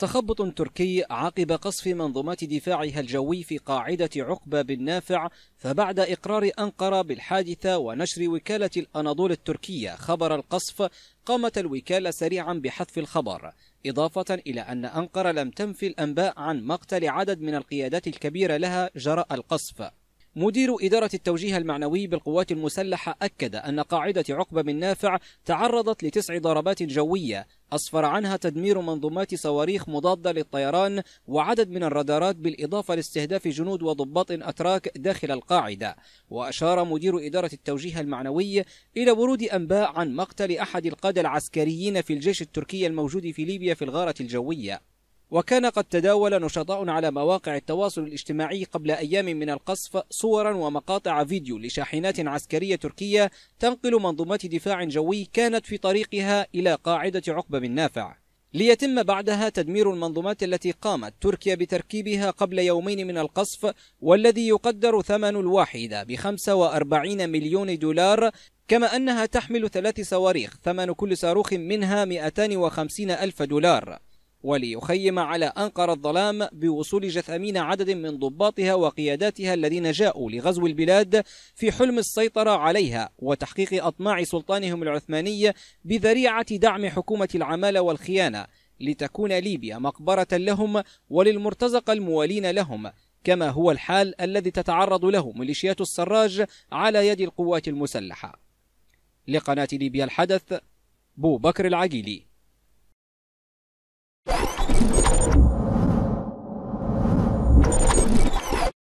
تخبط تركي عقب قصف منظومات دفاعها الجوي في قاعدة عقبة بالنافع فبعد إقرار أنقرة بالحادثة ونشر وكالة الأناضول التركية خبر القصف قامت الوكالة سريعا بحذف الخبر إضافة إلى أن أنقرة لم تنفي الأنباء عن مقتل عدد من القيادات الكبيرة لها جراء القصف مدير إدارة التوجيه المعنوي بالقوات المسلحة أكد أن قاعدة عقبة بن نافع تعرضت لتسع ضربات جوية أسفر عنها تدمير منظومات صواريخ مضادة للطيران وعدد من الرادارات بالإضافة لاستهداف جنود وضباط أتراك داخل القاعدة وأشار مدير إدارة التوجيه المعنوي إلى ورود أنباء عن مقتل أحد القادة العسكريين في الجيش التركي الموجود في ليبيا في الغارة الجوية وكان قد تداول نشطاء على مواقع التواصل الاجتماعي قبل أيام من القصف صورا ومقاطع فيديو لشاحنات عسكرية تركية تنقل منظومات دفاع جوي كانت في طريقها إلى قاعدة عقبة بن نافع ليتم بعدها تدمير المنظومات التي قامت تركيا بتركيبها قبل يومين من القصف والذي يقدر ثمن الواحدة ب 45 مليون دولار كما أنها تحمل ثلاث صواريخ ثمن كل صاروخ منها 250 ألف دولار وليخيم على أنقرة الظلام بوصول جثامين عدد من ضباطها وقياداتها الذين جاءوا لغزو البلاد في حلم السيطرة عليها وتحقيق أطماع سلطانهم العثماني بذريعة دعم حكومة العمالة والخيانة لتكون ليبيا مقبرة لهم وللمرتزقة الموالين لهم كما هو الحال الذي تتعرض له ميليشيات السراج على يد القوات المسلحة لقناة ليبيا الحدث بو بكر العقيلي